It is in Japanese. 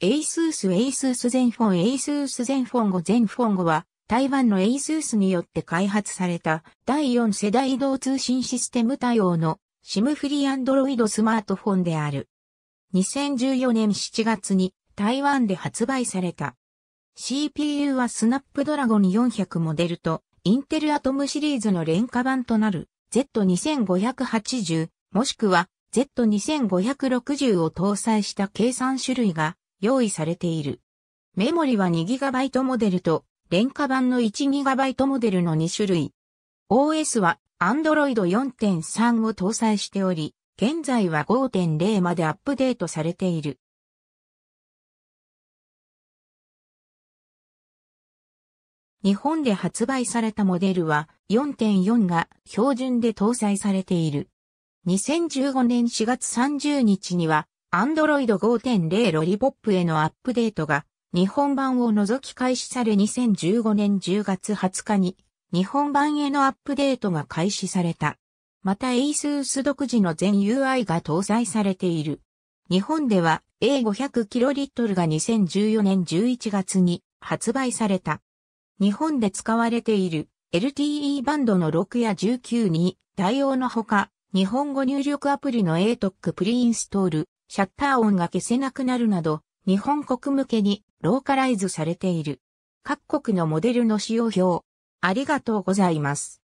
エイスースエイスースンフォンエイスースンフォン5ンフォン5は台湾のエイスースによって開発された第4世代移動通信システム対応の SIM フリーアンドロイドスマートフォンである。2014年7月に台湾で発売された。CPU はスナップドラゴン400モデルとインテルアトムシリーズの廉価版となる Z2580 もしくは Z2560 を搭載した計算種類が用意されている。メモリは 2GB モデルと、廉価版の 1GB モデルの2種類。OS は Android 4.3を搭載しており、現在は5.0までアップデートされている。日本で発売されたモデルは4.4が標準で搭載されている。2015年4月30日には Android 5.0ロリポップへのアップデートが日本版を除き開始され2015年10月20日に日本版へのアップデートが開始された。また ASUS 独自の全 UI が搭載されている。日本では a 5 0 0トルが2014年11月に発売された。日本で使われている LTE バンドの6や19に対応のほか、日本語入力アプリの ATOC プリインストール、シャッター音が消せなくなるなど、日本国向けにローカライズされている。各国のモデルの使用表。ありがとうございます。